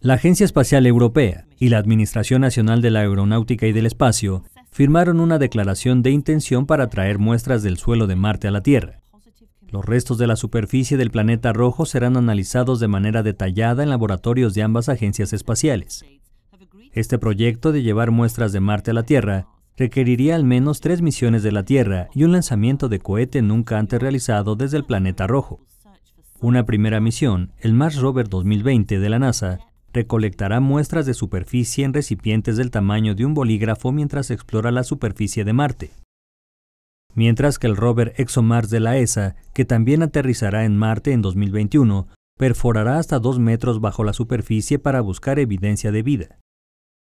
La Agencia Espacial Europea y la Administración Nacional de la Aeronáutica y del Espacio firmaron una declaración de intención para traer muestras del suelo de Marte a la Tierra. Los restos de la superficie del planeta rojo serán analizados de manera detallada en laboratorios de ambas agencias espaciales. Este proyecto de llevar muestras de Marte a la Tierra requeriría al menos tres misiones de la Tierra y un lanzamiento de cohete nunca antes realizado desde el planeta rojo. Una primera misión, el Mars Rover 2020 de la NASA, recolectará muestras de superficie en recipientes del tamaño de un bolígrafo mientras explora la superficie de Marte. Mientras que el rover ExoMars de la ESA, que también aterrizará en Marte en 2021, perforará hasta dos metros bajo la superficie para buscar evidencia de vida.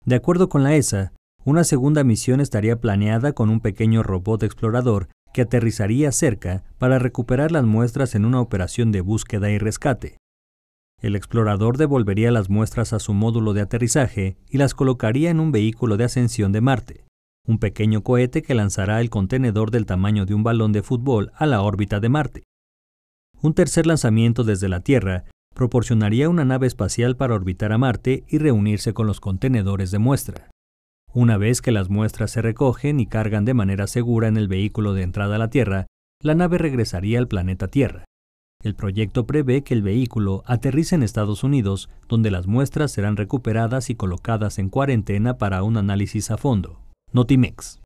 De acuerdo con la ESA, una segunda misión estaría planeada con un pequeño robot explorador que aterrizaría cerca para recuperar las muestras en una operación de búsqueda y rescate. El explorador devolvería las muestras a su módulo de aterrizaje y las colocaría en un vehículo de ascensión de Marte, un pequeño cohete que lanzará el contenedor del tamaño de un balón de fútbol a la órbita de Marte. Un tercer lanzamiento desde la Tierra proporcionaría una nave espacial para orbitar a Marte y reunirse con los contenedores de muestra. Una vez que las muestras se recogen y cargan de manera segura en el vehículo de entrada a la Tierra, la nave regresaría al planeta Tierra. El proyecto prevé que el vehículo aterrice en Estados Unidos, donde las muestras serán recuperadas y colocadas en cuarentena para un análisis a fondo. Notimex.